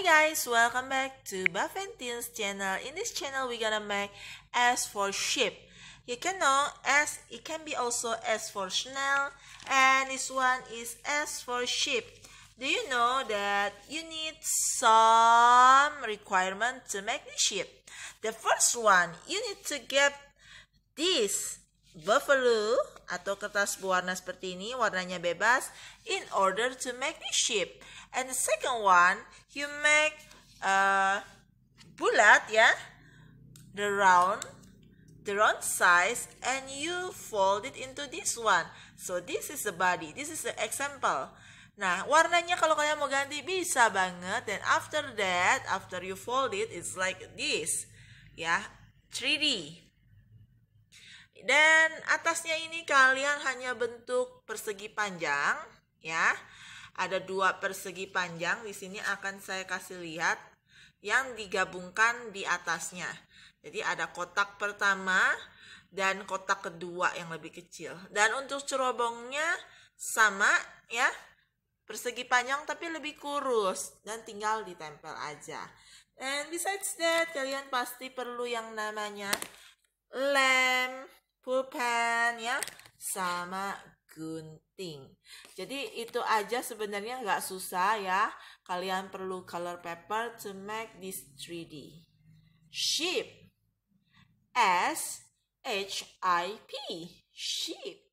Hi guys, welcome back to Buffentin's channel. In this channel, we're gonna make S for ship. You can know S, it can be also S for Chanel, and this one is S for ship. Do you know that you need some requirement to make the ship? The first one, you need to get this buffalo atau kertas berwarna seperti ini warnanya bebas in order to make a shape and the second one you make uh, bulat ya yeah? the round the round size and you fold it into this one so this is the body this is the example Nah, warnanya kalau kalian mau ganti bisa banget. Dan after that, after you fold it, it's like this. Ya, 3D. Dan atasnya ini kalian hanya bentuk persegi panjang ya. Ada dua persegi panjang di sini akan saya kasih lihat yang digabungkan di atasnya. Jadi ada kotak pertama dan kotak kedua yang lebih kecil. Dan untuk cerobongnya sama ya. Persegi panjang tapi lebih kurus dan tinggal ditempel aja. And besides that, kalian pasti perlu yang namanya lem pulpen ya sama gunting. Jadi itu aja sebenarnya nggak susah ya. Kalian perlu color paper to make this 3D. Sheep. S H I P. Sheep.